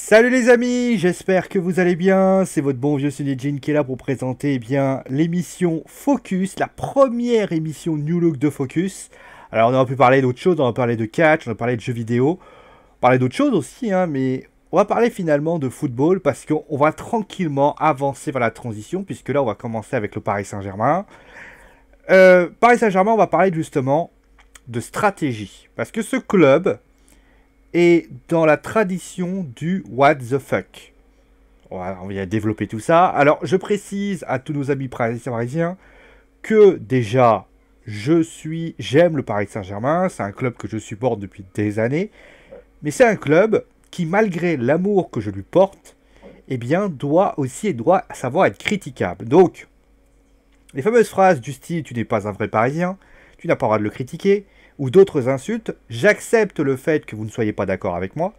Salut les amis, j'espère que vous allez bien. C'est votre bon vieux Sunny Jean qui est là pour présenter eh bien l'émission Focus, la première émission New Look de Focus. Alors on aurait pu parler d'autres choses, on aurait parlé de catch, on aurait parlé de jeux vidéo, on parler d'autres choses aussi, hein, mais on va parler finalement de football parce qu'on va tranquillement avancer vers la transition puisque là on va commencer avec le Paris Saint-Germain. Euh, Paris Saint-Germain, on va parler justement de stratégie parce que ce club, et dans la tradition du what the fuck. on vient développer tout ça. Alors, je précise à tous nos amis parisiens que déjà, je suis, j'aime le Paris Saint-Germain, c'est un club que je supporte depuis des années, mais c'est un club qui, malgré l'amour que je lui porte, eh bien, doit aussi et doit savoir être critiquable. Donc, les fameuses phrases du style tu n'es pas un vrai Parisien, tu n'as pas le droit de le critiquer, ou d'autres insultes, j'accepte le fait que vous ne soyez pas d'accord avec moi,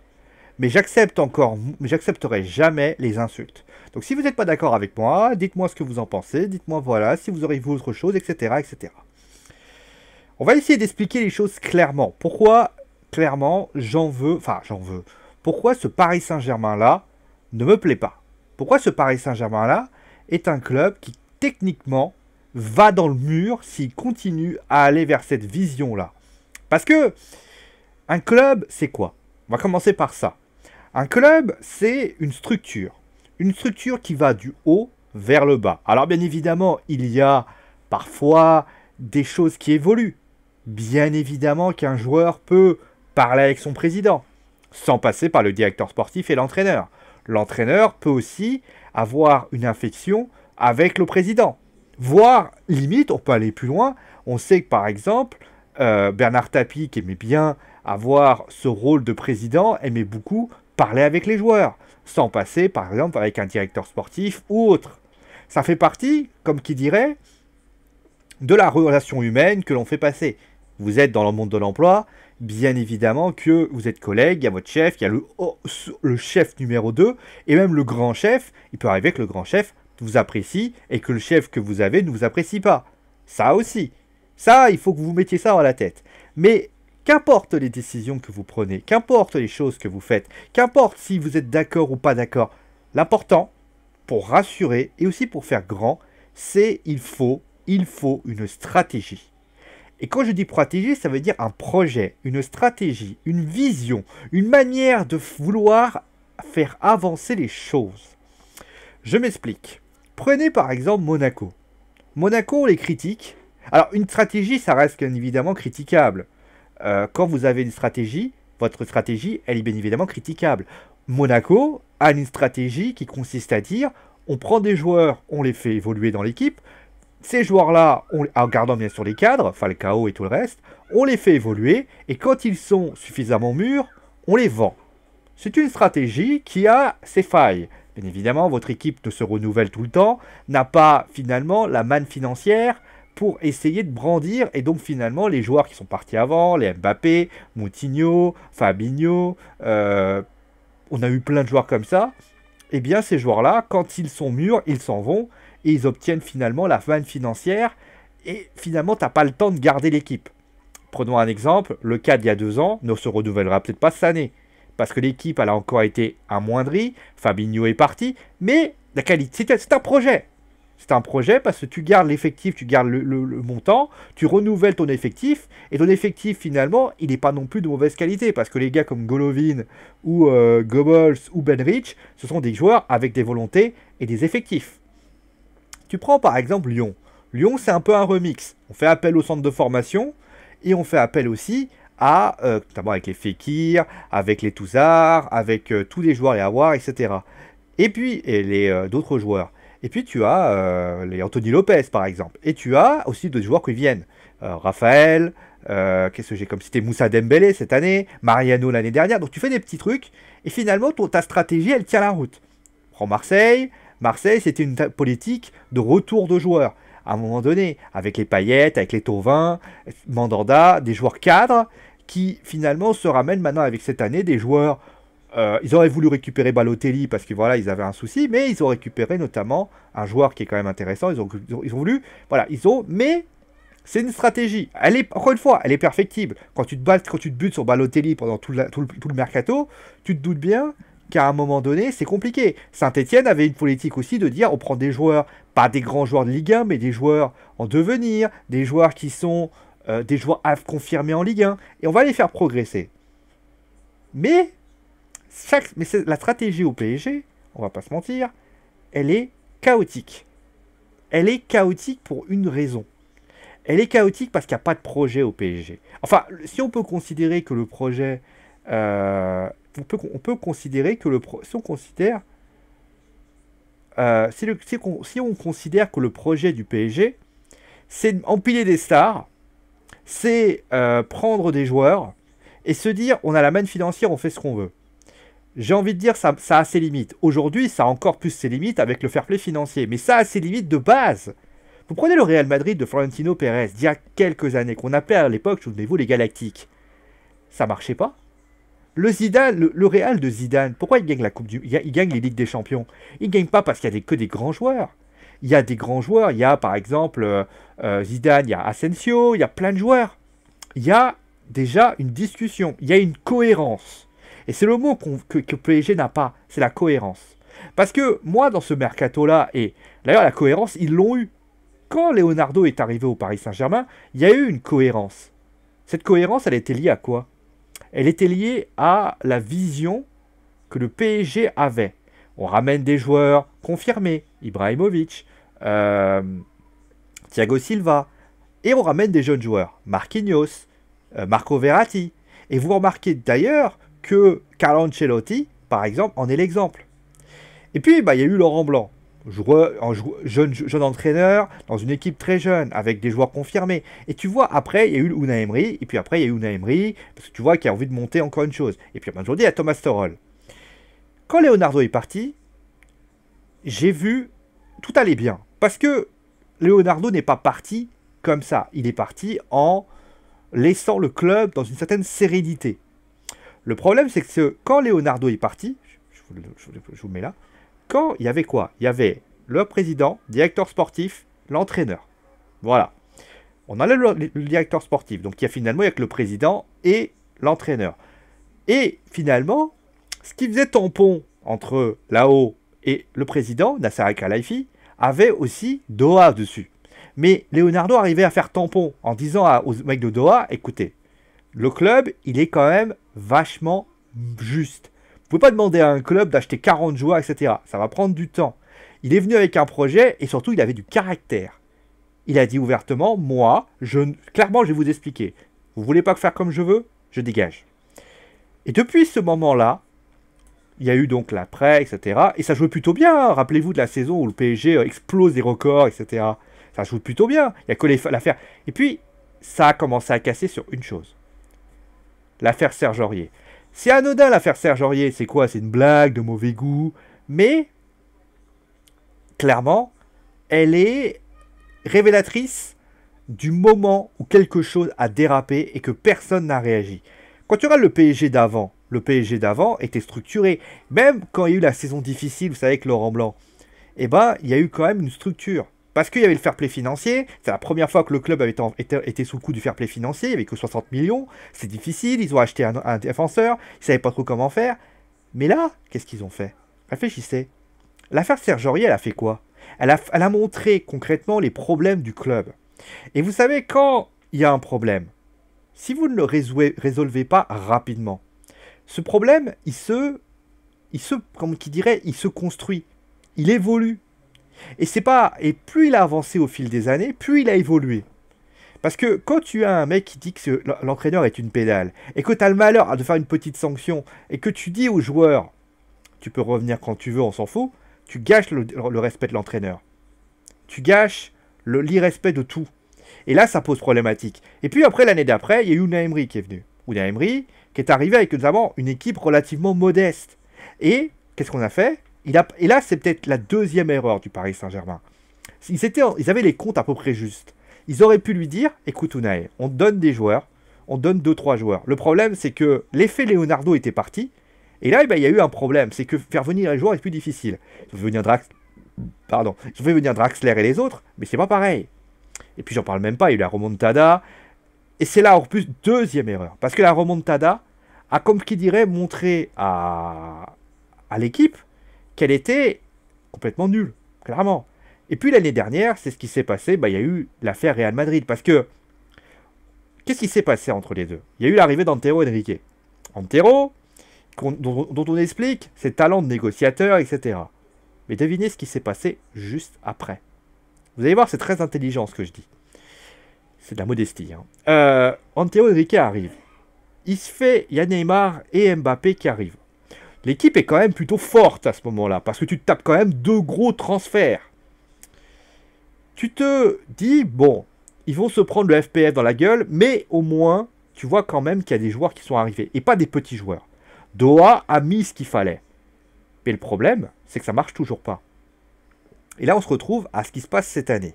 mais j'accepte encore, j'accepterai jamais les insultes. Donc si vous n'êtes pas d'accord avec moi, dites-moi ce que vous en pensez, dites-moi voilà, si vous aurez vu autre chose, etc., etc. On va essayer d'expliquer les choses clairement. Pourquoi, clairement, j'en veux, enfin j'en veux, pourquoi ce Paris Saint-Germain-là ne me plaît pas Pourquoi ce Paris Saint-Germain-là est un club qui, techniquement, va dans le mur s'il continue à aller vers cette vision-là parce que un club, c'est quoi On va commencer par ça. Un club, c'est une structure. Une structure qui va du haut vers le bas. Alors bien évidemment, il y a parfois des choses qui évoluent. Bien évidemment qu'un joueur peut parler avec son président, sans passer par le directeur sportif et l'entraîneur. L'entraîneur peut aussi avoir une infection avec le président. Voire, limite, on peut aller plus loin. On sait que par exemple, euh, Bernard Tapie, qui aimait bien avoir ce rôle de président, aimait beaucoup parler avec les joueurs, sans passer par exemple avec un directeur sportif ou autre. Ça fait partie, comme qui dirait, de la relation humaine que l'on fait passer. Vous êtes dans le monde de l'emploi, bien évidemment que vous êtes collègue, il y a votre chef, il y a le, le chef numéro 2, et même le grand chef, il peut arriver que le grand chef vous apprécie et que le chef que vous avez ne vous apprécie pas. Ça aussi, ça, il faut que vous mettiez ça dans la tête. Mais qu'importe les décisions que vous prenez, qu'importe les choses que vous faites, qu'importe si vous êtes d'accord ou pas d'accord, l'important, pour rassurer et aussi pour faire grand, c'est il faut, il faut une stratégie. Et quand je dis stratégie, ça veut dire un projet, une stratégie, une vision, une manière de vouloir faire avancer les choses. Je m'explique. Prenez par exemple Monaco. Monaco, les critiques, alors, une stratégie, ça reste bien évidemment critiquable. Euh, quand vous avez une stratégie, votre stratégie, elle est bien évidemment critiquable. Monaco a une stratégie qui consiste à dire on prend des joueurs, on les fait évoluer dans l'équipe. Ces joueurs-là, en gardant bien sûr les cadres, Falcao et tout le reste, on les fait évoluer et quand ils sont suffisamment mûrs, on les vend. C'est une stratégie qui a ses failles. Bien évidemment, votre équipe ne se renouvelle tout le temps, n'a pas finalement la manne financière pour essayer de brandir. Et donc finalement, les joueurs qui sont partis avant, les Mbappé, Moutinho, Fabinho, euh, on a eu plein de joueurs comme ça. et eh bien, ces joueurs-là, quand ils sont mûrs, ils s'en vont et ils obtiennent finalement la vanne financière. Et finalement, tu n'as pas le temps de garder l'équipe. Prenons un exemple, le cas d'il y a deux ans ne se renouvellera peut-être pas cette année. Parce que l'équipe, elle a encore été amoindrie, Fabinho est parti, mais la qualité, c'est un projet. C'est un projet parce que tu gardes l'effectif, tu gardes le, montant, tu renouvelles ton effectif, et ton effectif finalement, il n'est pas non plus de mauvaise qualité, parce que les gars comme Golovin ou euh, Goebbels ou Benrich, ce sont des joueurs avec des volontés et des effectifs. Tu prends par exemple Lyon. Lyon, c'est un peu un remix. On fait appel au centre de formation, et on fait appel aussi à, euh, notamment avec les Fekir, avec les Touzards, avec euh, tous les joueurs et avoir, etc. Et puis d'autres joueurs. Et puis tu as euh, les Anthony Lopez, par exemple. Et tu as aussi des joueurs qui viennent. Euh, Raphaël, euh, qu'est-ce que j'ai comme c'était Moussa Dembélé cette année, Mariano l'année dernière. Donc tu fais des petits trucs. Et finalement, ta stratégie, elle tient la route. Prends Marseille. Marseille, c'était une politique de retour de joueurs. À un moment donné, avec les paillettes, avec les Tauvins, Mandanda, des joueurs cadres qui finalement se ramènent maintenant avec cette année des joueurs euh, ils auraient voulu récupérer Balotelli parce que voilà, ils avaient un souci, mais ils ont récupéré notamment un joueur qui est quand même intéressant. Ils ont, ils ont, voulu, voilà, ils ont, mais c'est une stratégie. Elle est, encore une fois, elle est perfectible. Quand tu te bats, quand tu te butes sur Balotelli pendant tout, le, tout le, mercato, tu te doutes bien qu'à un moment donné, c'est compliqué. Saint-Etienne avait une politique aussi de dire on prend des joueurs, pas des grands joueurs de Ligue 1, mais des joueurs en devenir, des joueurs qui sont euh, des joueurs confirmés en Ligue 1, et on va les faire progresser. Mais mais la stratégie au PSG, on va pas se mentir, elle est chaotique. Elle est chaotique pour une raison. Elle est chaotique parce qu'il n'y a pas de projet au PSG. Enfin, si on peut considérer que le projet... Euh, on, peut, considérer que le... on considère... Euh, considère que le projet du PSG, c'est empiler des stars, c'est euh, prendre des joueurs et se dire on a la main financière, on fait ce qu'on veut j'ai envie de dire, ça, ça a ses limites. Aujourd'hui, ça a encore plus ses limites avec le fair play financier, mais ça a ses limites de base. Vous prenez le Real Madrid de Florentino Pérez d'il y a quelques années, qu'on appelait à l'époque, souvenez-vous, les Galactiques. Ça marchait pas. Le Zidane, le, Real de Zidane, pourquoi il gagne la Coupe du, il, gagne les Ligues des Champions Il gagne pas parce qu'il y a que des grands joueurs. Il y a des grands joueurs, il y a par exemple euh, euh, Zidane, il y a Asensio, il y a plein de joueurs. Il y a déjà une discussion, il y a une cohérence. Et c'est le mot que, que PSG n'a pas, c'est la cohérence. Parce que moi, dans ce mercato-là, et d'ailleurs la cohérence, ils l'ont eu. Quand Leonardo est arrivé au Paris Saint-Germain, il y a eu une cohérence. Cette cohérence, elle était liée à quoi Elle était liée à la vision que le PSG avait. On ramène des joueurs confirmés, Ibrahimovic, euh, Thiago Silva, et on ramène des jeunes joueurs, Marquinhos, euh, Marco Verratti. Et vous remarquez d'ailleurs que Carlo Ancelotti, par exemple, en est l'exemple. Et puis, bah, il y a eu Laurent Blanc, jeune, jeune, entraîneur, dans une équipe très jeune, avec des joueurs confirmés. Et tu vois, après, il y a eu Una Emery, et puis après, il y a eu Una Emery, parce que tu vois qu'il a envie de monter encore une chose. Et puis, aujourd'hui, il y a Thomas Torol. Quand Leonardo est parti, j'ai vu tout allait bien. Parce que Leonardo n'est pas parti comme ça. Il est parti en laissant le club dans une certaine sérénité. Le problème, c'est que quand Leonardo est parti, je vous, je mets là, quand il y avait quoi Il y avait le président, directeur sportif, l'entraîneur. Voilà. On a le, directeur sportif. Donc il y a finalement avec le président et l'entraîneur. Et finalement, ce qui faisait tampon entre là-haut et le président, Nasser Khalifi, avait aussi Doha dessus. Mais Leonardo arrivait à faire tampon en disant aux mecs de Doha, écoutez, le club, il est quand même vachement juste. Vous pouvez pas demander à un club d'acheter 40 joueurs, etc. Ça va prendre du temps. Il est venu avec un projet et surtout il avait du caractère. Il a dit ouvertement, moi, je, clairement je vais vous expliquer. Vous voulez pas faire comme je veux Je dégage. Et depuis ce moment-là, il y a eu donc l'après, etc. Et ça jouait plutôt bien. Hein. Rappelez-vous de la saison où le PSG euh, explose des records, etc. Ça joue plutôt bien. Il n'y a que l'affaire. Et puis, ça a commencé à casser sur une chose l'affaire Serge Aurier. C'est anodin l'affaire Serge Aurier, c'est quoi C'est une blague de mauvais goût, mais clairement, elle est révélatrice du moment où quelque chose a dérapé et que personne n'a réagi. Quand tu regardes le PSG d'avant, le PSG d'avant était structuré. Même quand il y a eu la saison difficile, vous savez, avec Laurent Blanc, eh ben, il y a eu quand même une structure. Parce qu'il y avait le fair play financier, c'est la première fois que le club avait été, sous le coup du fair play financier, il n'y avait que 60 millions, c'est difficile, ils ont acheté un, défenseur, ils ne savaient pas trop comment faire. Mais là, qu'est-ce qu'ils ont fait Réfléchissez. L'affaire Aurier, elle a fait quoi elle a, a montré concrètement les problèmes du club. Et vous savez, quand il y a un problème, si vous ne le résolvez, pas rapidement, ce problème, il se, il se, comme qui dirait, il se construit, il évolue. Et c'est pas et plus il a avancé au fil des années, plus il a évolué. Parce que quand tu as un mec qui dit que l'entraîneur est une pédale, et que tu as le malheur de faire une petite sanction, et que tu dis aux joueurs, tu peux revenir quand tu veux, on s'en fout, tu gâches le, respect de l'entraîneur. Tu gâches l'irrespect de tout. Et là, ça pose problématique. Et puis après, l'année d'après, il y a eu Una qui est venu. Una Emery qui est arrivé avec notamment une équipe relativement modeste. Et qu'est-ce qu'on a fait et là, c'est peut-être la deuxième erreur du Paris Saint-Germain. Ils, avaient les comptes à peu près justes. Ils auraient pu lui dire, écoute Unai, on donne des joueurs, on donne 2-3 joueurs. Le problème, c'est que l'effet Leonardo était parti. Et là, eh ben, il y a eu un problème, c'est que faire venir les joueurs est plus difficile. Ils venir Drax... Pardon, venir Draxler et les autres, mais c'est pas pareil. Et puis j'en parle même pas, il y a eu la remontada. Et c'est là en plus deuxième erreur. Parce que la remontada a, comme qui dirait, montré à, à l'équipe qu'elle était complètement nulle, clairement. Et puis l'année dernière, c'est ce qui s'est passé, bah, il y a eu l'affaire Real Madrid, parce que qu'est-ce qui s'est passé entre les deux Il y a eu l'arrivée d'Antero Henrique. Antero, dont, on explique ses talents de négociateur, etc. Mais devinez ce qui s'est passé juste après. Vous allez voir, c'est très intelligent ce que je dis. C'est de la modestie. Hein. Euh, Antero Henrique arrive. Il se fait, il y a Neymar et Mbappé qui arrivent l'équipe est quand même plutôt forte à ce moment-là, parce que tu te tapes quand même deux gros transferts. Tu te dis, bon, ils vont se prendre le FPF dans la gueule, mais au moins, tu vois quand même qu'il y a des joueurs qui sont arrivés, et pas des petits joueurs. Doha a mis ce qu'il fallait. Mais le problème, c'est que ça marche toujours pas. Et là, on se retrouve à ce qui se passe cette année.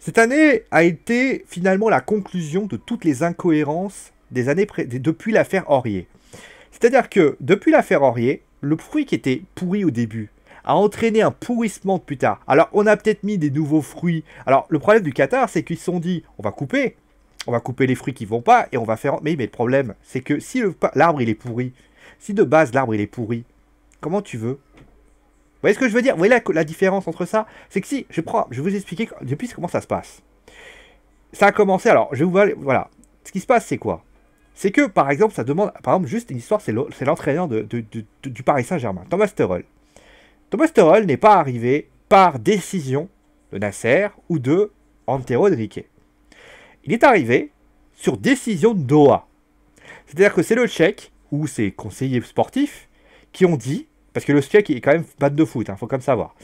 Cette année a été finalement la conclusion de toutes les incohérences des années depuis l'affaire Aurier. C'est-à-dire que depuis la Aurier, le fruit qui était pourri au début a entraîné un pourrissement plus tard. Alors on a peut-être mis des nouveaux fruits. Alors le problème du Qatar, c'est qu'ils se sont dit, on va couper, on va couper les fruits qui vont pas et on va faire. Mais, mais le problème, c'est que si l'arbre il est pourri, si de base l'arbre il est pourri, comment tu veux Vous voyez ce que je veux dire Vous voyez la, différence entre ça C'est que si, je prends, je vais vous expliquer depuis comment ça se passe. Ça a commencé, alors je vous. Voilà. Ce qui se passe, c'est quoi c'est que, par exemple, ça demande, par exemple, juste une histoire, c'est l'entraîneur de, du Paris Saint-Germain, Thomas Tuchel. Thomas Tuchel n'est pas arrivé par décision de Nasser ou de Antero Enrique. Il est arrivé sur décision de Doha. C'est-à-dire que c'est le Tchèque ou ses conseillers sportifs qui ont dit, parce que le Tchèque est quand même fan de foot, il hein, faut quand même savoir.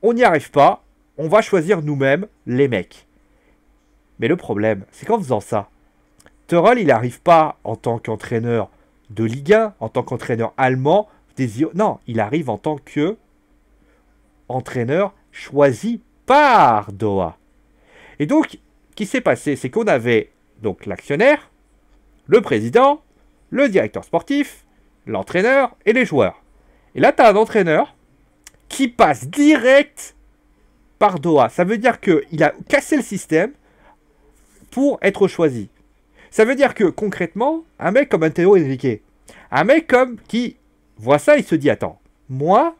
On n'y arrive pas, on va choisir nous-mêmes les mecs. Mais le problème, c'est qu'en faisant ça, il n'arrive pas en tant qu'entraîneur de Ligue 1, en tant qu'entraîneur allemand. Non, il arrive en tant que entraîneur choisi par Doha. Et donc, qu'est-ce qui s'est passé C'est qu'on avait donc l'actionnaire, le président, le directeur sportif, l'entraîneur et les joueurs. Et là, tu as un entraîneur qui passe direct par Doha. Ça veut dire qu'il a cassé le système pour être choisi. Ça veut dire que concrètement, un mec comme Antero Enrique, un mec comme qui voit ça, il se dit attends, moi,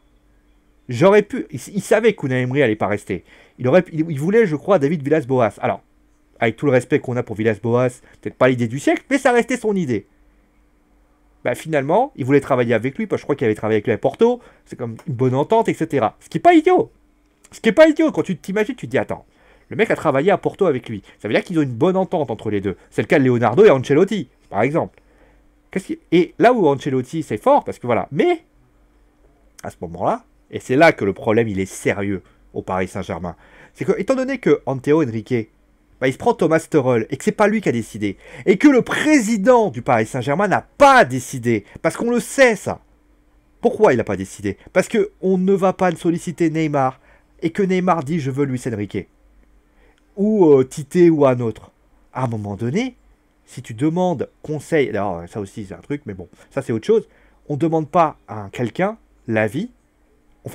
j'aurais pu. Il, savait qu'Unai Emery allait pas rester. Il aurait, voulait, je crois, David Villas-Boas. Alors, avec tout le respect qu'on a pour Villas-Boas, peut-être pas l'idée du siècle, mais ça restait son idée. Bah, finalement, il voulait travailler avec lui, parce que je crois qu'il avait travaillé avec lui à Porto, c'est comme une bonne entente, etc. Ce qui n'est pas idiot. Ce qui est pas idiot, quand tu t'imagines, tu te dis, attends, le mec a travaillé à Porto avec lui. Ça veut dire qu'ils ont une bonne entente entre les deux. C'est le cas de Leonardo et Ancelotti, par exemple. Et là où Ancelotti, c'est fort, parce que voilà. Mais, à ce moment-là, et c'est là que le problème, il est sérieux au Paris Saint-Germain. C'est que, étant donné que Anteo Henrique, bah, il se prend Thomas Terrell, et que c'est pas lui qui a décidé, et que le président du Paris Saint-Germain n'a pas décidé, parce qu'on le sait ça. Pourquoi il n'a pas décidé Parce qu'on ne va pas solliciter Neymar, et que Neymar dit je veux Luis Enrique ou euh, Tité ou un autre. À un moment donné, si tu demandes conseil, alors euh, ça aussi c'est un truc, mais bon, ça c'est autre chose. On ne demande pas à quelqu'un l'avis.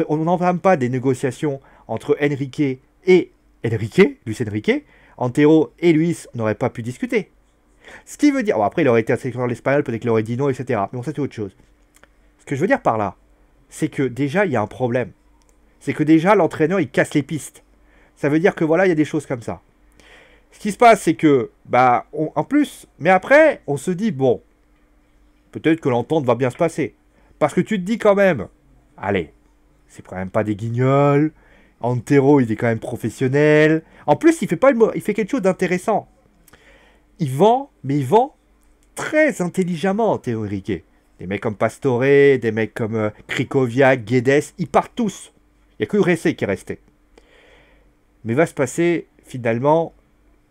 On n'entame pas des négociations entre Enrique et Enrique, Luis Enrique. Antero et Luis n'auraient pas pu discuter. Ce qui veut dire. après, il aurait été de l'espagnol, peut-être qu'il aurait dit non, etc. Mais bon, ça c'est autre chose. Ce que je veux dire par là, c'est que déjà, il y a un problème. C'est que déjà, l'entraîneur, il casse les pistes. Ça veut dire que voilà, il y a des choses comme ça. Ce qui se passe, c'est que, bah, en plus, mais après, on se dit, bon, peut-être que l'entente va bien se passer. Parce que tu te dis quand même, allez, c'est quand même pas des guignols. Antero, il est quand même professionnel. En plus, il fait, pas il fait quelque chose d'intéressant. Il vend, mais il vend très intelligemment, Théo Riquet. Des mecs comme Pastore, des mecs comme euh, Guedes, ils partent tous. Il n'y a que Ressé qui est resté. Mais va se passer finalement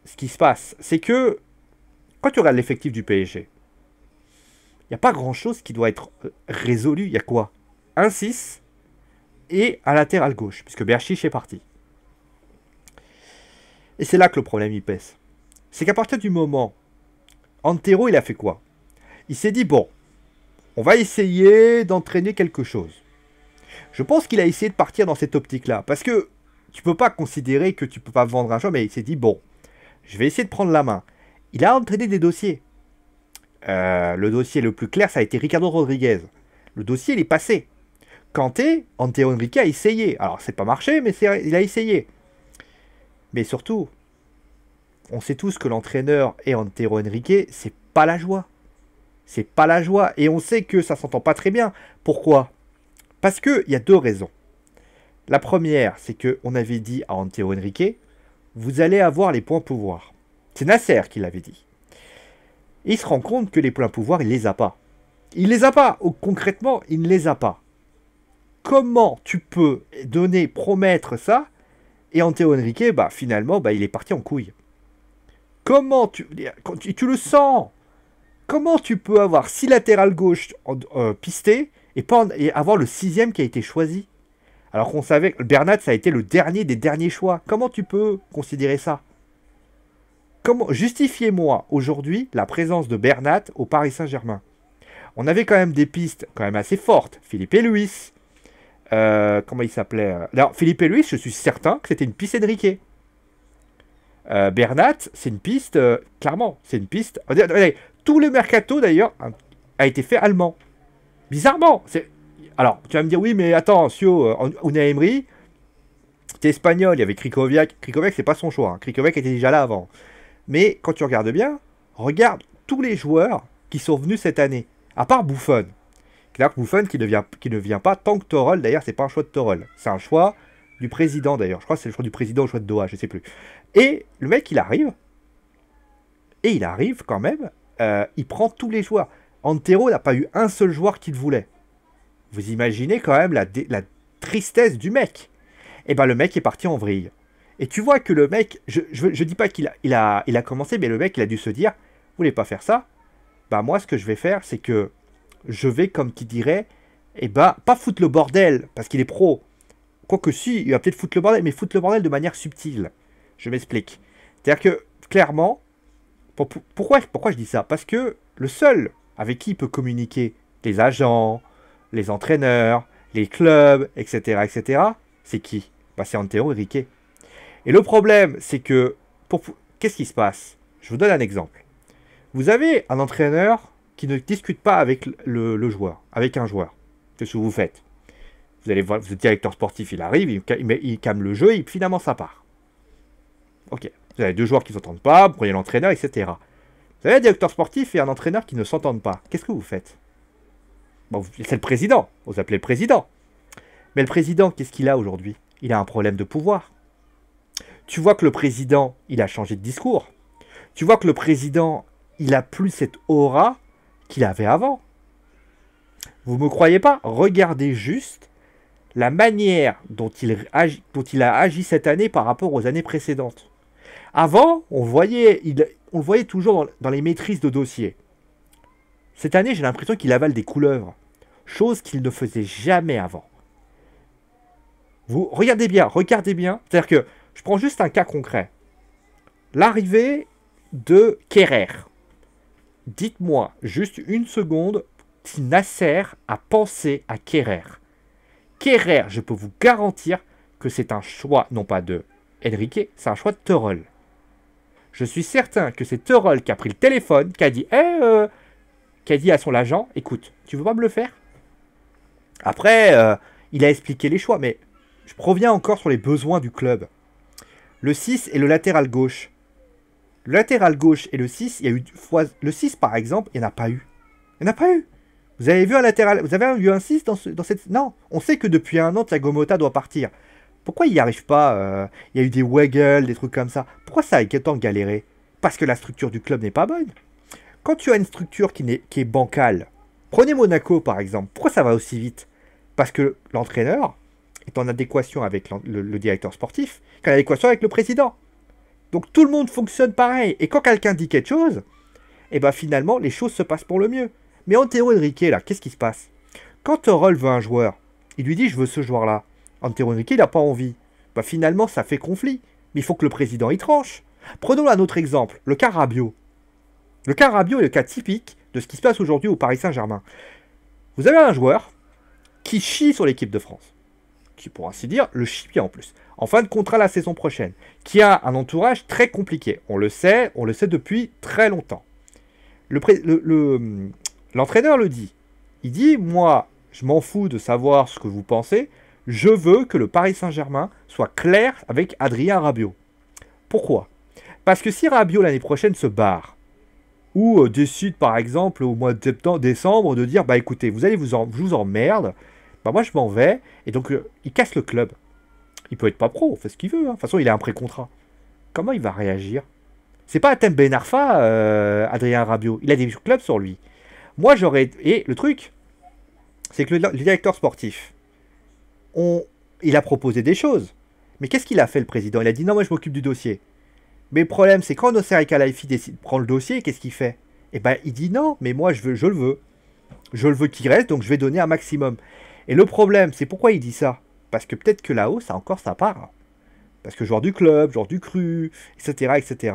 ce qui se passe. C'est que quand tu regardes l'effectif du PSG, il n'y a pas grand-chose qui doit être euh, résolu. Il y a quoi Un 6 et un latéral gauche, puisque Berchiche est parti. Et c'est là que le problème y pèse. C'est qu'à partir du moment, Antero, il a fait quoi Il s'est dit, bon, on va essayer d'entraîner quelque chose. Je pense qu'il a essayé de partir dans cette optique-là, parce que tu peux pas considérer que tu peux pas vendre un joueur, mais il s'est dit bon, je vais essayer de prendre la main. Il a entraîné des dossiers. Euh, le dossier le plus clair, ça a été Ricardo Rodriguez. Le dossier, il est passé. Kanté, Anteo Enrique a essayé. Alors, c'est pas marché, mais il a essayé. Mais surtout, on sait tous que l'entraîneur et Antero Henrique, c'est pas la joie. C'est pas la joie. Et on sait que ça s'entend pas très bien. Pourquoi Parce qu'il y a deux raisons. La première, c'est que on avait dit à Anteo Henrique, vous allez avoir les points pouvoir. C'est Nasser qui l'avait dit. Et il se rend compte que les points pouvoir, il les a pas. Il les a pas. Oh, concrètement, il ne les a pas. Comment tu peux donner, promettre ça Et Anteo Henrique, bah, finalement, bah, il est parti en couille. Comment tu, tu, le sens Comment tu peux avoir six latérales gauches euh, pistées et, et avoir le sixième qui a été choisi alors qu'on savait que Bernat, ça a été le dernier des derniers choix. Comment tu peux considérer ça Comment Justifiez-moi aujourd'hui la présence de Bernat au Paris Saint-Germain. On avait quand même des pistes quand même assez fortes. Philippe et Louis. Euh, comment il s'appelait Alors, Philippe et Louis, je suis certain que c'était une piste Enrique. Euh, Bernat, c'est une piste, euh, clairement, c'est une piste. Tout le mercato d'ailleurs a été fait allemand. Bizarrement, alors, tu vas me dire, oui, mais attends, Sio, euh, Unai Emery, espagnol, il y avait Krikoviak. Krikoviak, c'est pas son choix. Hein. était déjà là avant. Mais quand tu regardes bien, regarde tous les joueurs qui sont venus cette année, à part Buffon. Clark Buffon qui ne vient, qui ne vient pas tant que Torol, d'ailleurs, c'est pas un choix de Torol. C'est un choix du président, d'ailleurs. Je crois que c'est le choix du président ou choix de Doha, je sais plus. Et le mec, il arrive. Et il arrive quand même. Euh, il prend tous les joueurs. Antero n'a pas eu un seul joueur qu'il voulait. Vous imaginez quand même la, tristesse du mec. Et eh ben le mec est parti en vrille. Et tu vois que le mec, je, je, dis pas qu'il a, il a, commencé, mais le mec, il a dû se dire, vous voulez pas faire ça Bah moi, ce que je vais faire, c'est que je vais, comme qui dirait, et eh ben, pas foutre le bordel, parce qu'il est pro. Quoique si, il va peut-être foutre le bordel, mais foutre le bordel de manière subtile. Je m'explique. C'est-à-dire que, clairement, pourquoi, pourquoi je dis ça Parce que le seul avec qui il peut communiquer, les agents, les entraîneurs, les clubs, etc. etc. C'est qui bah, C'est Antero et Riquet. Et le problème, c'est que... Pour... Qu'est-ce qui se passe Je vous donne un exemple. Vous avez un entraîneur qui ne discute pas avec le, joueur, avec un joueur. Qu'est-ce que vous faites Vous allez voir, le directeur sportif, il arrive, il, il, calme le jeu, et finalement, ça part. Ok. Vous avez deux joueurs qui ne s'entendent pas, vous prenez l'entraîneur, etc. Vous avez un directeur sportif et un entraîneur qui ne s'entendent pas. Qu'est-ce que vous faites c'est le président, vous appelez le président. Mais le président, qu'est-ce qu'il a aujourd'hui Il a un problème de pouvoir. Tu vois que le président, il a changé de discours. Tu vois que le président, il a plus cette aura qu'il avait avant. Vous me croyez pas Regardez juste la manière dont il, a agi cette année par rapport aux années précédentes. Avant, on, voyait, on le voyait toujours dans les maîtrises de dossiers. Cette année, j'ai l'impression qu'il avale des couleuvres chose qu'il ne faisait jamais avant. Vous regardez bien, regardez bien. C'est-à-dire que je prends juste un cas concret. L'arrivée de Kerrer. Dites-moi juste une seconde si Nasser a pensé à Kerrer. Kerrer, je peux vous garantir que c'est un choix, non pas de Enrique, c'est un choix de Terrell. Je suis certain que c'est Terrell qui a pris le téléphone, qui a dit eh, euh, qui a dit à son agent, écoute, tu veux pas me le faire après, euh, il a expliqué les choix, mais je reviens encore sur les besoins du club. Le 6 et le latéral gauche. Le latéral gauche et le 6, il y a eu fois... le 6 par exemple, il n'y en a pas eu. Il n'y en a pas eu. Vous avez vu un latéral, vous avez vu un 6 dans, cette... Non, on sait que depuis un an, Thiago doit partir. Pourquoi il n'y arrive pas euh, Il y a eu des waggles, des trucs comme ça. Pourquoi ça a été tant galéré Parce que la structure du club n'est pas bonne. Quand tu as une structure qui est bancale, Prenez Monaco par exemple. Pourquoi ça va aussi vite Parce que l'entraîneur est en adéquation avec le, directeur sportif qu'en adéquation avec le président. Donc tout le monde fonctionne pareil. Et quand quelqu'un dit quelque chose, et eh ben finalement les choses se passent pour le mieux. Mais Antero Enrique là, qu'est-ce qui se passe Quand Torol veut un joueur, il lui dit je veux ce joueur-là. Antero Enrique il n'a pas envie. Ben, finalement ça fait conflit. Mais il faut que le président y tranche. Prenons un autre exemple, le cas Le cas est le cas typique de ce qui se passe aujourd'hui au Paris Saint-Germain. Vous avez un joueur qui chie sur l'équipe de France, qui pour ainsi dire le chie bien en plus, en fin de contrat la saison prochaine, qui a un entourage très compliqué. On le sait, on le sait depuis très longtemps. L'entraîneur le, le dit. Il dit, moi, je m'en fous de savoir ce que vous pensez, je veux que le Paris Saint-Germain soit clair avec Adrien Rabiot. Pourquoi Parce que si Rabiot l'année prochaine se barre, ou euh, décide par exemple au mois de septembre, décembre de dire bah écoutez, vous allez vous vous emmerde, bah moi je m'en vais, et donc euh, il casse le club. Il peut être pas pro, fait ce qu'il veut, hein. de toute façon il a un pré-contrat. Comment il va réagir C'est pas Atem Ben Arfa, euh, Adrien Rabiot, il a des clubs sur lui. Moi j'aurais. Et le truc, c'est que le, directeur sportif, on, il a proposé des choses. Mais qu'est-ce qu'il a fait le président Il a dit non, moi je m'occupe du dossier. Mais le problème, c'est quand Nosferika Lifey décide de prendre le dossier, qu'est-ce qu'il fait Eh ben, il dit non, mais moi, je, veux, je le veux. Je le veux qu'il reste, donc je vais donner un maximum. Et le problème, c'est pourquoi il dit ça Parce que peut-être que là-haut, ça encore ça part. Parce que joueur du club, joueur du cru, etc., etc.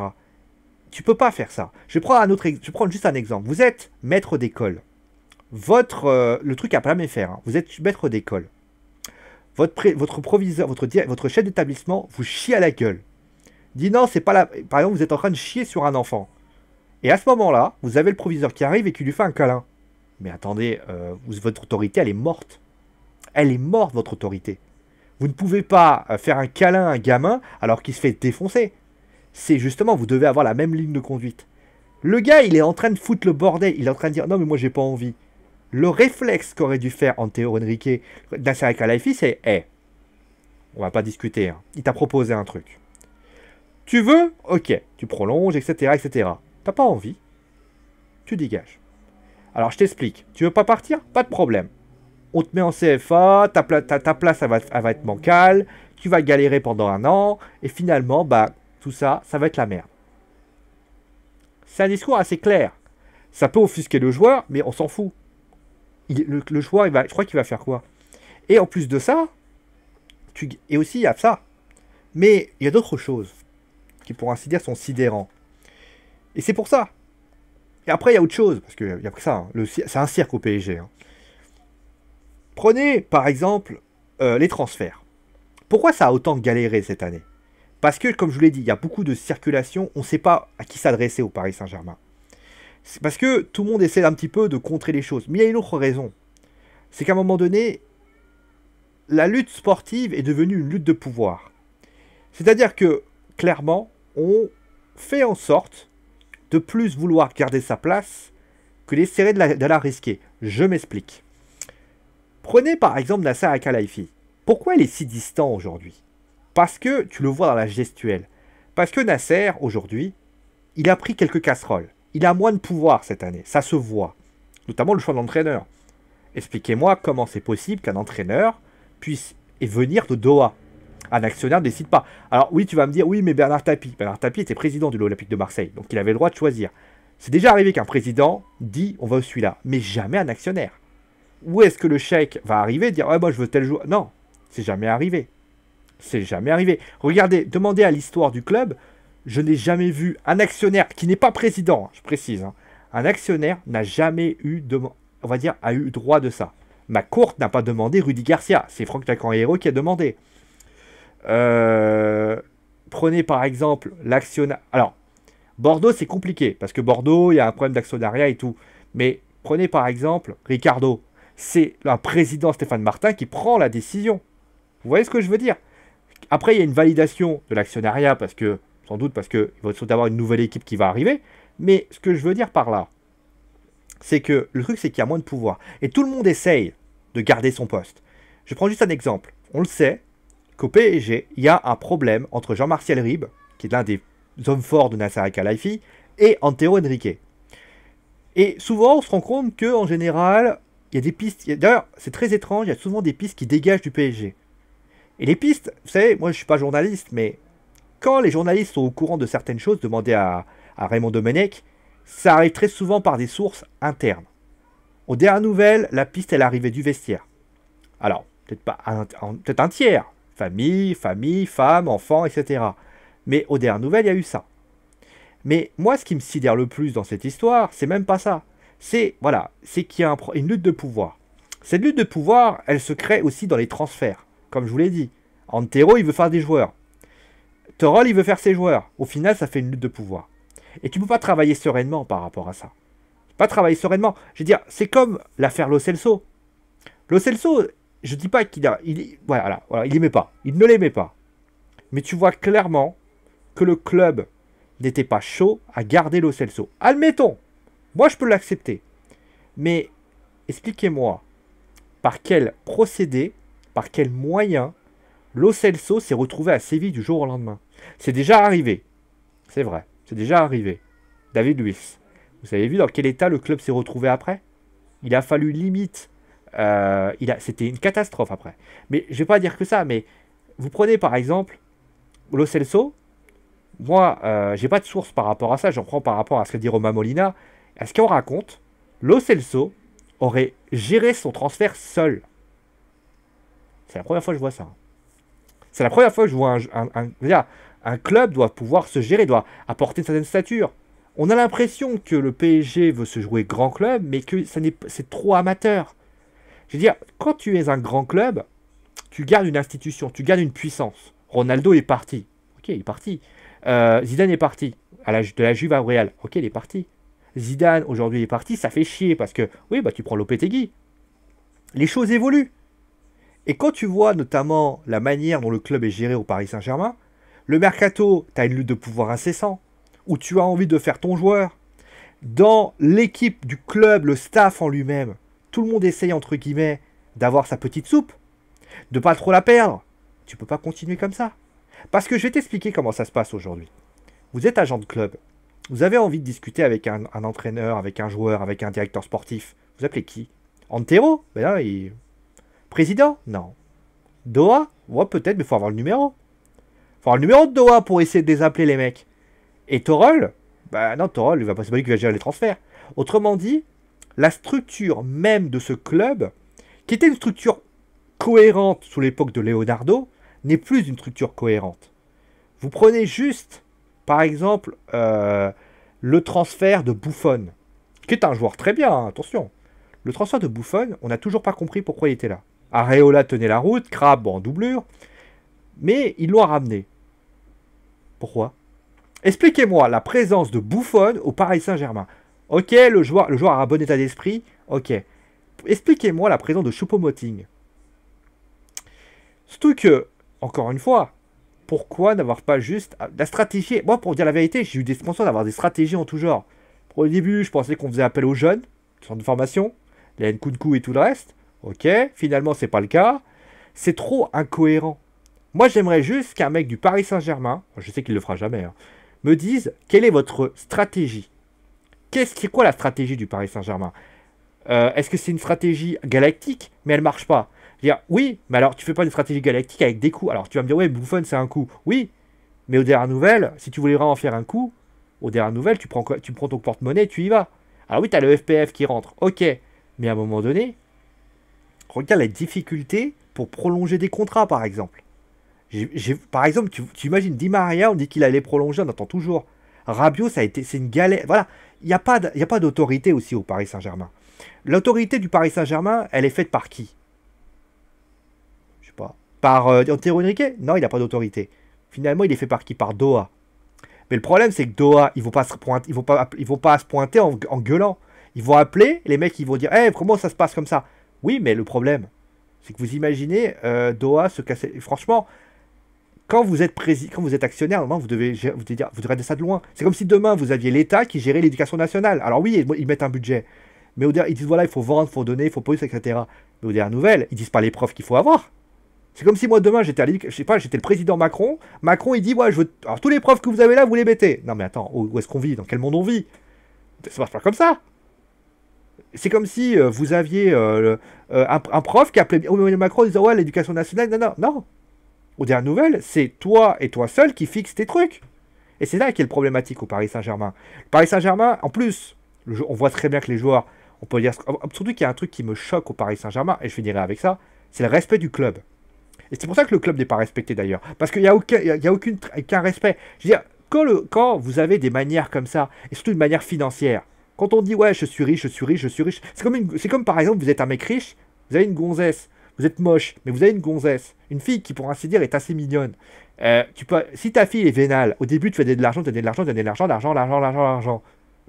Tu peux pas faire ça. Je prends un autre, je prends juste un exemple. Vous êtes maître d'école. Votre, euh, le truc à pas jamais faire. Hein. Vous êtes maître d'école. Votre, votre proviseur, votre, votre chef d'établissement vous chie à la gueule Dis non, c'est pas la. Par exemple, vous êtes en train de chier sur un enfant. Et à ce moment-là, vous avez le proviseur qui arrive et qui lui fait un câlin. Mais attendez, euh, votre autorité, elle est morte. Elle est morte, votre autorité. Vous ne pouvez pas euh, faire un câlin à un gamin alors qu'il se fait défoncer. C'est justement, vous devez avoir la même ligne de conduite. Le gars, il est en train de foutre le bordel. Il est en train de dire non, mais moi, j'ai pas envie. Le réflexe qu'aurait dû faire Anteo Enrique d'un Khalifi, c'est hé, hey, on va pas discuter. Hein. Il t'a proposé un truc. Tu veux Ok, tu prolonges, etc. etc. T'as pas envie Tu dégages. Alors je t'explique. Tu veux pas partir Pas de problème. On te met en CFA, ta, ta, place elle va, être bancale, tu vas galérer pendant un an, et finalement, bah, tout ça, ça va être la merde. C'est un discours assez clair. Ça peut offusquer le joueur, mais on s'en fout. le, joueur, il va, je crois qu'il va faire quoi Et en plus de ça, tu, et aussi à ça. Mais il y a d'autres choses qui pour ainsi dire sont sidérants. Et c'est pour ça. Et après, il y a autre chose, parce qu'il y a que ça, hein. c'est un cirque au PSG. Hein. Prenez par exemple euh, les transferts. Pourquoi ça a autant galéré cette année Parce que, comme je vous l'ai dit, il y a beaucoup de circulation, on ne sait pas à qui s'adresser au Paris Saint-Germain. C'est parce que tout le monde essaie un petit peu de contrer les choses. Mais il y a une autre raison. C'est qu'à un moment donné, la lutte sportive est devenue une lutte de pouvoir. C'est-à-dire que, clairement, ont fait en sorte de plus vouloir garder sa place que d'essayer de la, risquer. Je m'explique. Prenez par exemple Nasser à Pourquoi il est si distant aujourd'hui Parce que, tu le vois dans la gestuelle, parce que Nasser, aujourd'hui, il a pris quelques casseroles. Il a moins de pouvoir cette année, ça se voit. Notamment le choix d'entraîneur. Expliquez-moi comment c'est possible qu'un entraîneur puisse venir de Doha un actionnaire ne décide pas. Alors oui, tu vas me dire, oui, mais Bernard Tapie, Bernard Tapie était président de l'Olympique de Marseille, donc il avait le droit de choisir. C'est déjà arrivé qu'un président dit, on va au celui-là, mais jamais un actionnaire. Où est-ce que le chèque va arriver, dire, ouais, moi je veux tel joueur Non, c'est jamais arrivé. C'est jamais arrivé. Regardez, demandez à l'histoire du club, je n'ai jamais vu un actionnaire qui n'est pas président, hein, je précise, hein. un actionnaire n'a jamais eu, de, on va dire, a eu droit de ça. Ma courte n'a pas demandé Rudy Garcia, c'est Franck Hero qui a demandé. Euh, prenez par exemple l'actionnaire. Alors, Bordeaux, c'est compliqué, parce que Bordeaux, il y a un problème d'actionnariat et tout. Mais prenez par exemple Ricardo. C'est un président Stéphane Martin qui prend la décision. Vous voyez ce que je veux dire Après, il y a une validation de l'actionnariat, parce que, sans doute parce qu'il va y avoir une nouvelle équipe qui va arriver. Mais ce que je veux dire par là, c'est que le truc, c'est qu'il y a moins de pouvoir. Et tout le monde essaye de garder son poste. Je prends juste un exemple. On le sait, qu'au PSG, il y a un problème entre Jean-Martial Ribes, qui est l'un des hommes forts de Nasser al et Antero Henrique. Et souvent, on se rend compte que en général, il y a des pistes. D'ailleurs, c'est très étrange, il y a souvent des pistes qui dégagent du PSG. Et les pistes, vous savez, moi je suis pas journaliste, mais quand les journalistes sont au courant de certaines choses, demandées à, Raymond Domenech, ça arrive très souvent par des sources internes. Au dernier nouvelles, la piste est l'arrivée du vestiaire. Alors, peut-être pas peut-être un tiers, Famille, famille, femme, enfant, etc. Mais aux dernières nouvelles, il y a eu ça. Mais moi, ce qui me sidère le plus dans cette histoire, c'est même pas ça. C'est voilà, c'est qu'il y a une lutte de pouvoir. Cette lutte de pouvoir, elle se crée aussi dans les transferts, comme je vous l'ai dit. Antero, il veut faire des joueurs. Torol, il veut faire ses joueurs. Au final, ça fait une lutte de pouvoir. Et tu peux pas travailler sereinement par rapport à ça. Pas travailler sereinement. Je veux dire, c'est comme l'affaire Lo Celso. Lo je dis pas qu'il aimait pas, il ne l'aimait pas. Mais tu vois clairement que le club n'était pas chaud à garder l'Ocelso. Admettons, moi je peux l'accepter. Mais expliquez-moi par quel procédé, par quel moyen l'Ocelso s'est retrouvé à Séville du jour au lendemain. C'est déjà arrivé. C'est vrai, c'est déjà arrivé. David Luiz. Vous avez vu dans quel état le club s'est retrouvé après Il a fallu limite euh, c'était une catastrophe après. Mais je ne vais pas dire que ça, mais vous prenez par exemple Lo Celso. Moi, euh, j'ai pas de source par rapport à ça, j'en prends par rapport à ce que dit Romain Molina. À ce qu'on raconte, Lo Celso aurait géré son transfert seul. C'est la première fois que je vois ça. C'est la première fois que je vois un, un, un, club doit pouvoir se gérer, doit apporter une certaine stature. On a l'impression que le PSG veut se jouer grand club, mais que c'est trop amateur. Je veux dire, quand tu es un grand club, tu gardes une institution, tu gardes une puissance. Ronaldo est parti. Ok, il est parti. Euh, Zidane est parti. À la, de la Juve à Real. Ok, il est parti. Zidane, aujourd'hui, il est parti. Ça fait chier parce que, oui, bah, tu prends Lopetegui. Les choses évoluent. Et quand tu vois notamment la manière dont le club est géré au Paris Saint-Germain, le mercato, tu as une lutte de pouvoir incessant, où tu as envie de faire ton joueur. Dans l'équipe du club, le staff en lui-même, tout le monde essaye, entre guillemets, d'avoir sa petite soupe, de pas trop la perdre, tu peux pas continuer comme ça. Parce que je vais t'expliquer comment ça se passe aujourd'hui. Vous êtes agent de club, vous avez envie de discuter avec un, entraîneur, avec un joueur, avec un directeur sportif. Vous appelez qui Antero Ben il... Président Non. Doha Ouais, peut-être, mais faut avoir le numéro. Faut avoir le numéro de Doha pour essayer de désappeler les mecs. Et Torol Ben non, Torol, il va pas, c'est pas lui va gérer les transferts. Autrement dit, la structure même de ce club, qui était une structure cohérente sous l'époque de Leonardo, n'est plus une structure cohérente. Vous prenez juste, par exemple, euh, le transfert de Buffon, qui est un joueur très bien, hein, attention. Le transfert de Buffon, on n'a toujours pas compris pourquoi il était là. Areola tenait la route, Crab en doublure, mais ils l'ont ramené. Pourquoi Expliquez-moi la présence de Buffon au Paris Saint-Germain. Ok, le joueur, a un bon état d'esprit. Ok. Expliquez-moi la présence de Choupo-Moting. Surtout que, encore une fois, pourquoi n'avoir pas juste la stratégie Moi, pour dire la vérité, j'ai eu des sponsors d'avoir des stratégies en tout genre. Pour le début, je pensais qu'on faisait appel aux jeunes, sont de formation, les coup et tout le reste. Ok, finalement, c'est pas le cas. C'est trop incohérent. Moi, j'aimerais juste qu'un mec du Paris Saint-Germain, je sais qu'il le fera jamais, hein, me dise quelle est votre stratégie qu'est-ce c'est quoi la stratégie du Paris Saint-Germain euh, Est-ce que c'est une stratégie galactique, mais elle marche pas dire, Oui, mais alors tu fais pas une stratégie galactique avec des coups. Alors tu vas me dire, ouais, Bouffon, c'est un coup. Oui, mais aux dernières nouvelles, si tu voulais vraiment faire un coup, aux dernières nouvelles, tu prends, tu prends ton porte-monnaie, tu y vas. Alors oui, tu as le FPF qui rentre, ok, mais à un moment donné, regarde la difficulté pour prolonger des contrats, par exemple. par exemple, tu, tu imagines Di Maria, on dit qu'il allait prolonger, on attend toujours. Rabiot, ça a été, c'est une galère. Voilà, il n'y a pas d'autorité aussi au Paris Saint-Germain. L'autorité du Paris Saint-Germain, elle est faite par qui Je ne sais pas. Par euh, Non, il n'a pas d'autorité. Finalement, il est fait par qui Par Doha. Mais le problème, c'est que Doha, ils ne vont, pas se pointer, vont, vont pas se pointer en, gueulant. Ils vont appeler, les mecs, ils vont dire Eh, comment ça se passe comme ça Oui, mais le problème, c'est que vous imaginez euh, Doha se casser. Franchement, quand vous êtes quand vous êtes actionnaire, normalement, vous devez, vous dire, vous devez regarder ça de loin. C'est comme si demain vous aviez l'État qui gérait l'éducation nationale. Alors oui, ils mettent un budget, mais ils disent voilà, il faut vendre, il faut donner, il faut poser, etc. Mais au dernier nouvelles, ils disent pas les profs qu'il faut avoir. C'est comme si moi demain j'étais, je sais pas, j'étais le président Macron. Macron, il dit moi, je veux, alors tous les profs que vous avez là, vous les mettez. Non mais attends, où, est-ce qu'on vit Dans quel monde on vit Ça marche pas comme ça. C'est comme si euh, vous aviez euh, euh, un, prof qui appelait oh, Macron en disant ouais, l'éducation nationale, non, non, non aux dernières nouvelles, c'est toi et toi seul qui fixes tes trucs. Et c'est là qu'est le problématique au Paris Saint-Germain. Paris Saint-Germain, en plus, on voit très bien que les joueurs, on peut dire, surtout qu'il y a un truc qui me choque au Paris Saint-Germain, et je finirai avec ça, c'est le respect du club. Et c'est pour ça que le club n'est pas respecté d'ailleurs. Parce qu'il n'y a, aucun, y a aucune, respect. Je veux dire, quand, vous avez des manières comme ça, et surtout une manière financière, quand on dit ouais, je suis riche, je suis riche, je suis riche, c'est comme, c'est comme par exemple, vous êtes un mec riche, vous avez une gonzesse vous êtes moche, mais vous avez une gonzesse, une fille qui, pour ainsi dire, est assez mignonne. Euh, tu peux, si ta fille est vénale, au début, tu vas donner de l'argent, tu donner de l'argent, tu donner de l'argent, l'argent, l'argent, l'argent, l'argent.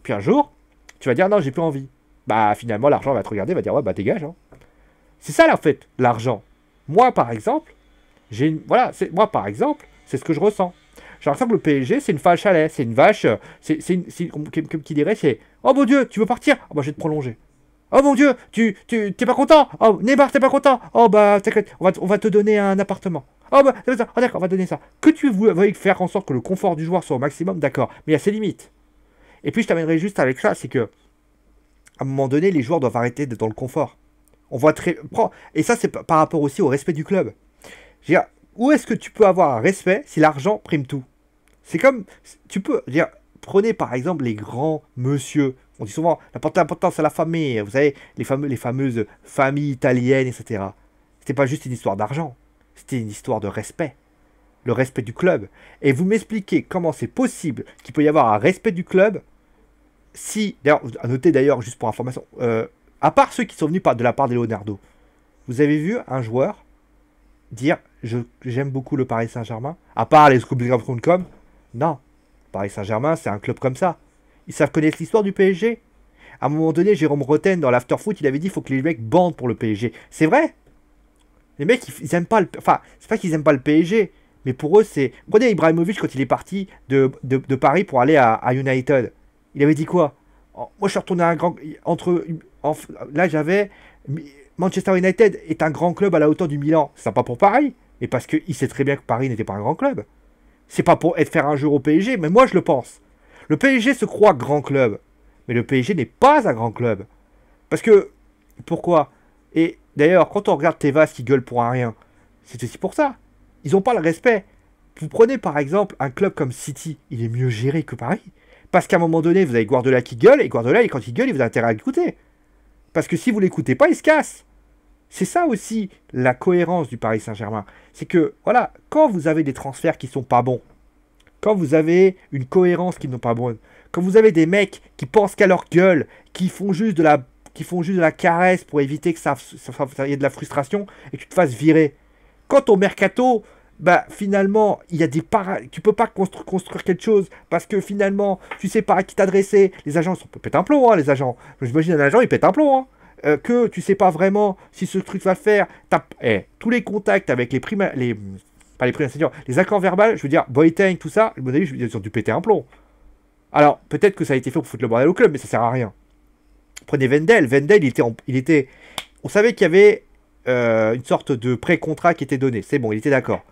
Puis un jour, tu vas dire non, j'ai plus envie. Bah, finalement, l'argent va te regarder, va dire ouais, bah dégage. Hein. C'est ça, en fait, l'argent. Moi, par exemple, j'ai une... voilà, c'est... moi, par exemple, c'est ce que je ressens. J'ai l'impression que le PSG, c'est une vache à c'est une vache, euh, c'est, c'est, une... comme, qui dirait, c'est oh mon dieu, tu veux partir, Moi, ah, bah, je vais te prolonger. Oh mon dieu, tu tu t'es pas content Oh Neymar, t'es pas content Oh bah t'inquiète, on va, te donner un appartement. Oh bah oh, d'accord, on va donner ça. Que tu veux faire en sorte que le confort du joueur soit au maximum, d'accord, mais il y a ses limites. Et puis je t'amènerai juste avec ça, c'est que à un moment donné, les joueurs doivent arrêter d'être dans le confort. On voit très et ça c'est par rapport aussi au respect du club. Je veux dire, où est-ce que tu peux avoir un respect si l'argent prime tout C'est comme tu peux dire prenez par exemple les grands monsieur on dit souvent, l'importance c'est la famille. Vous savez, les, fameux, les fameuses familles italiennes, etc. C'était pas juste une histoire d'argent. C'était une histoire de respect. Le respect du club. Et vous m'expliquez comment c'est possible qu'il peut y avoir un respect du club si, d'ailleurs, à noter d'ailleurs, juste pour information, euh, à part ceux qui sont venus par, de la part de Leonardo, vous avez vu un joueur dire j'aime beaucoup le Paris Saint-Germain, à part les comme Non, Paris Saint-Germain, c'est un club comme ça. Ils savent connaître l'histoire du PSG. À un moment donné, Jérôme Roten, dans l'afterfoot, il avait dit il faut que les mecs bandent pour le PSG. C'est vrai Les mecs, ils, aiment pas le. Enfin, c'est pas qu'ils aiment pas le PSG, mais pour eux, c'est. Regardez Ibrahimovic quand il est parti de, Paris pour aller à, United. Il avait dit quoi oh, Moi, je suis retourné à un grand. Entre. là, j'avais. Manchester United est un grand club à la hauteur du Milan. C'est pas pour Paris, Et parce qu'il sait très bien que Paris n'était pas un grand club. C'est pas pour être faire un jeu au PSG, mais moi, je le pense. Le PSG se croit grand club, mais le PSG n'est pas un grand club. Parce que, pourquoi Et d'ailleurs, quand on regarde Tevas qui gueule pour un rien, c'est aussi pour ça. Ils n'ont pas le respect. Vous prenez par exemple un club comme City, il est mieux géré que Paris. Parce qu'à un moment donné, vous avez Guardiola qui gueule, et Guardiola, quand il gueule, il vous a intérêt à l'écouter. Parce que si vous l'écoutez pas, il se casse. C'est ça aussi la cohérence du Paris Saint-Germain. C'est que, voilà, quand vous avez des transferts qui sont pas bons, quand vous avez une cohérence qui n'est pas bonne, quand vous avez des mecs qui pensent qu'à leur gueule, qui font juste de la, qui font juste de la caresse pour éviter que ça, ça, y ait de la frustration et que tu te fasses virer. Quand au mercato, bah finalement, il y a des tu peux pas construire quelque chose parce que finalement, tu sais pas à qui t'adresser. Les agents sont pètent un plomb, hein, les agents. J'imagine un agent, il pète un plomb. Hein. Euh, que tu sais pas vraiment si ce truc va le faire. Eh, tous les contacts avec les, les, pas les Les accords verbaux, je veux dire, tank, tout ça, le mon ils ont dû péter un plomb. Alors, peut-être que ça a été fait pour foutre le bordel au club, mais ça sert à rien. Prenez Vendel. Vendel, il était. il était on savait qu'il y avait euh, une sorte de pré-contrat qui était donné. C'est bon, il était d'accord.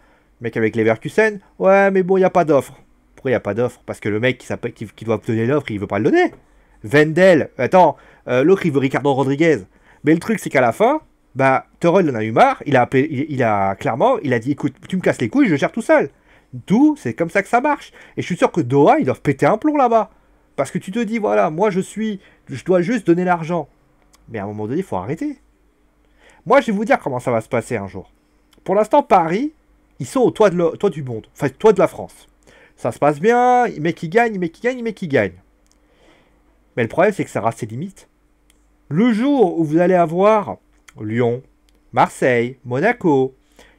Le mec avec Leverkusen, ouais, mais bon, il n'y a pas d'offre. Pourquoi il n'y a pas d'offre Parce que le mec qui, qui, doit donner l'offre, il veut pas le donner. Vendel, attends, euh, l'autre, il veut Ricardo Rodriguez. Mais le truc, c'est qu'à la fin, bah, Thorel en a eu marre, il a, il, a clairement, il a dit écoute, tu me casses les couilles, je gère tout seul. D'où, c'est comme ça que ça marche. Et je suis sûr que Doha, ils doivent péter un plomb là-bas. Parce que tu te dis, voilà, moi je suis, je dois juste donner l'argent. Mais à un moment donné, il faut arrêter. Moi, je vais vous dire comment ça va se passer un jour. Pour l'instant, Paris, ils sont au toit, de du monde, enfin, toit de la France. Ça se passe bien, mais qui gagne, mais qui gagne, mais qui gagne. Mais le problème, c'est que ça aura ses limites. Le jour où vous allez avoir Lyon, Marseille, Monaco,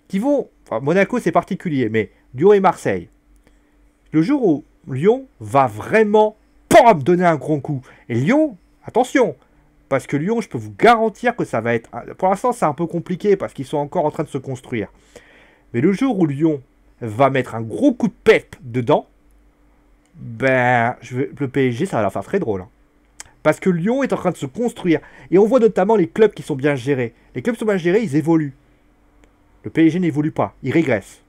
qui vont... Enfin, Monaco c'est particulier, mais Lyon et Marseille. Le jour où Lyon va vraiment me donner un grand coup. Et Lyon, attention, parce que Lyon, je peux vous garantir que ça va être... Pour l'instant, c'est un peu compliqué parce qu'ils sont encore en train de se construire. Mais le jour où Lyon va mettre un gros coup de pep dedans, ben, je vais, le PSG, ça va leur faire très drôle. Hein. Parce que Lyon est en train de se construire. Et on voit notamment les clubs qui sont bien gérés. Les clubs sont bien gérés, ils évoluent. Le PSG n'évolue pas, il régresse.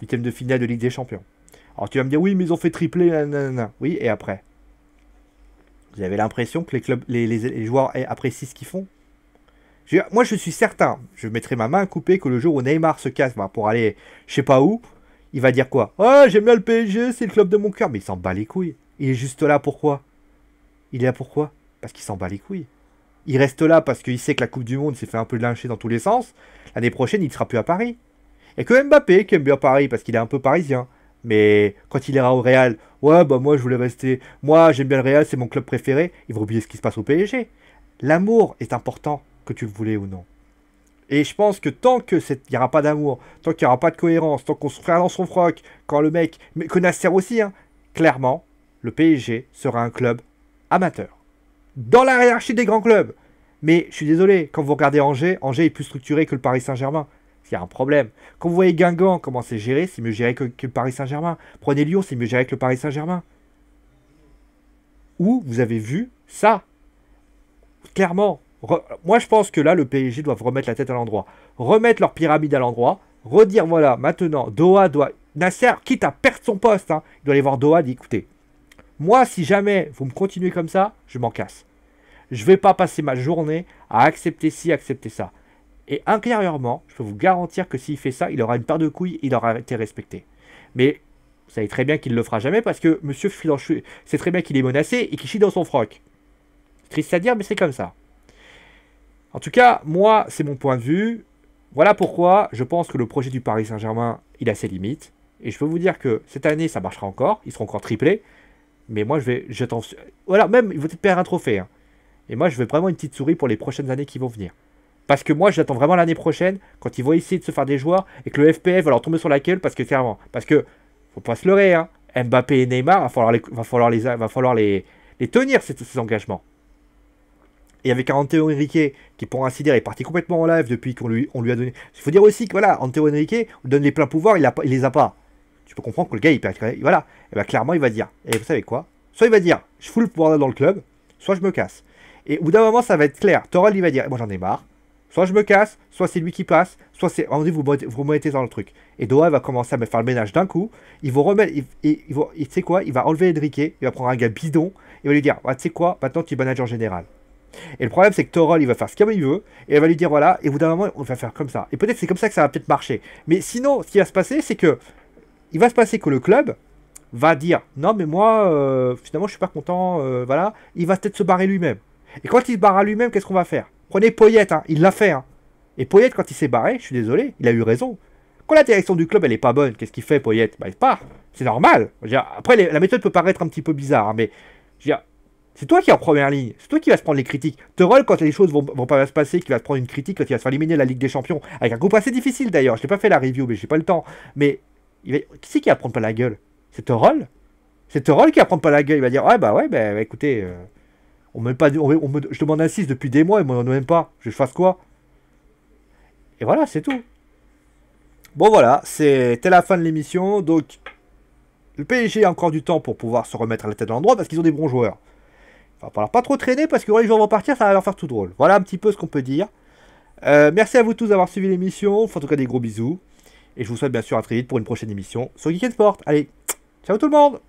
Huitième de finale de Ligue des Champions. Alors tu vas me dire, oui, mais ils ont fait tripler, Oui, et après Vous avez l'impression que les, clubs, les, joueurs apprécient ce qu'ils font Moi, je suis certain, je mettrai ma main à couper que le jour où Neymar se casse bah, pour aller je sais pas où, il va dire quoi Oh, j'aime bien le PSG, c'est le club de mon cœur. Mais il s'en bat les couilles. Il est juste là pourquoi il est là pourquoi Parce qu'il s'en bat les couilles. Il reste là parce qu'il sait que la Coupe du Monde s'est fait un peu lyncher dans tous les sens. L'année prochaine, il ne sera plus à Paris. Et que Mbappé qui aime bien Paris parce qu'il est un peu parisien. Mais quand il ira au Real, ouais, bah moi je voulais rester. Moi j'aime bien le Real, c'est mon club préféré. Il va oublier ce qui se passe au PSG. L'amour est important, que tu le voulais ou non. Et je pense que tant qu'il n'y aura pas d'amour, tant qu'il n'y aura pas de cohérence, tant qu'on se fera dans son froc, quand le mec. Mais que Nasser aussi, hein, clairement, le PSG sera un club amateur. Dans la hiérarchie des grands clubs. Mais je suis désolé, quand vous regardez Angers, Angers est plus structuré que le Paris Saint-Germain. Il y a un problème. Quand vous voyez Guingamp, comment c'est géré, c'est mieux géré que, le Paris Saint-Germain. Prenez Lyon, c'est mieux géré que le Paris Saint-Germain. Où vous avez vu ça Clairement. Moi, je pense que là, le PSG doit remettre la tête à l'endroit. Remettre leur pyramide à l'endroit. Redire, voilà, maintenant, Doha doit... Nasser, quitte à perdre son poste, hein, il doit aller voir Doha, dit, écoutez, moi, si jamais vous me continuez comme ça, je m'en casse. Je vais pas passer ma journée à accepter ci, accepter ça. Et intérieurement, je peux vous garantir que s'il fait ça, il aura une paire de couilles, il aura été respecté. Mais vous savez très bien qu'il ne le fera jamais parce que Monsieur Filanchu c'est très bien qu'il est menacé et qu'il chie dans son froc. Triste à dire, mais c'est comme ça. En tout cas, moi, c'est mon point de vue. Voilà pourquoi je pense que le projet du Paris Saint-Germain, il a ses limites. Et je peux vous dire que cette année, ça marchera encore. Ils seront encore triplés. Mais moi, je vais. j'attends. voilà, même, il va peut-être perdre un trophée. Hein. Et moi, je veux vraiment une petite souris pour les prochaines années qui vont venir. Parce que moi, j'attends vraiment l'année prochaine, quand ils vont essayer de se faire des joueurs et que le FPF va leur tomber sur la gueule, parce que clairement, parce que faut pas se leurrer, hein. Mbappé et Neymar, va falloir les, va falloir les, va falloir les, les tenir ces, engagements. Et avec un Anteo qui, pour ainsi dire, est parti complètement en live depuis qu'on lui, on lui a donné. Il faut dire aussi que voilà, Anteo Henrique, on donne les pleins pouvoirs, il, a, il les a pas tu peux comprendre que le gars, il perd. Voilà. Et eh bien, clairement, il va dire. Et vous savez quoi Soit il va dire, je fous le pouvoir dans le club, soit je me casse. Et au bout d'un moment, ça va être clair. Torol, il va dire, moi eh ben, j'en ai marre. Soit je me casse, soit c'est lui qui passe, soit c'est rendez vous vous mettez dans le truc. Et Doha va commencer à me faire le ménage d'un coup. il vont remettre, il, il, tu sais quoi, il va enlever Enrique, il va prendre un gars bidon, il va lui dire, ah, tu sais quoi, maintenant tu es manager général. Et le problème, c'est que Torol, il va faire ce qu'il veut, et elle va lui dire voilà, et au bout d'un moment, on va faire comme ça. Et peut-être c'est comme ça que ça va peut-être marcher. Mais sinon, ce qui va se passer, c'est que il va se passer que le club va dire non mais moi euh, finalement je suis pas content, euh, voilà, il va peut-être se barrer lui-même. Et quand il se barra lui-même, qu'est-ce qu'on va faire Prenez Poyette, hein, il l'a fait. Hein. Et Poyette quand il s'est barré, je suis désolé, il a eu raison. Quand la direction du club elle est pas bonne, qu'est-ce qu'il fait Poyette Bah il part, c'est normal. après la méthode peut paraître un petit peu bizarre, hein, mais c'est toi qui es en première ligne, c'est toi qui vas se prendre les critiques. te rôle quand les choses vont, vont pas se passer, qui va se prendre une critique, quand il va se faire éliminer la Ligue des Champions, avec un groupe assez difficile d'ailleurs, je n'ai pas fait la review, mais j'ai pas le temps. Mais qui c'est qui va pas la gueule C'est Troll C'est Troll qui apprend pas la gueule. Il va dire Ouais, bah ouais, bah, bah écoutez, euh, on me pas, je demande un 6 depuis des mois et on ne même pas. Je fasse quoi Et voilà, c'est tout. Bon, voilà, c'était la fin de l'émission. Donc, le PSG a encore du temps pour pouvoir se remettre à la tête de l'endroit parce qu'ils ont des bons joueurs. Il va falloir pas trop traîner parce que les joueurs vont partir, ça va leur faire tout drôle. Voilà un petit peu ce qu'on peut dire. Euh, merci à vous tous d'avoir suivi l'émission. en tout cas, des gros bisous. Et je vous souhaite bien sûr à très vite pour une prochaine émission sur Geek Sport. Allez, ciao tout le monde